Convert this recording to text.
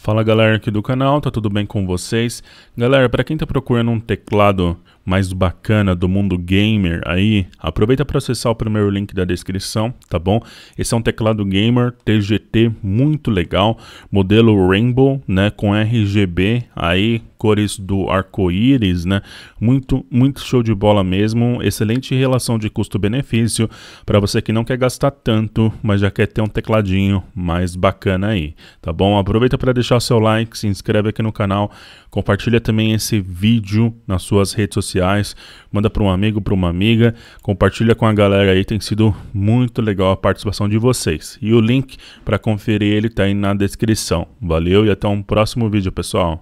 Fala galera aqui do canal, tá tudo bem com vocês? Galera, para quem tá procurando um teclado mais bacana do mundo gamer aí, aproveita para acessar o primeiro link da descrição, tá bom? Esse é um teclado gamer TGT muito legal, modelo Rainbow, né, com RGB aí cores do arco-íris, né? Muito, muito show de bola mesmo. Excelente relação de custo-benefício para você que não quer gastar tanto, mas já quer ter um tecladinho mais bacana aí, tá bom? Aproveita para deixar seu like, se inscreve aqui no canal, compartilha também esse vídeo nas suas redes sociais, manda para um amigo, para uma amiga, compartilha com a galera aí, tem sido muito legal a participação de vocês. E o link para conferir ele tá aí na descrição. Valeu e até um próximo vídeo, pessoal.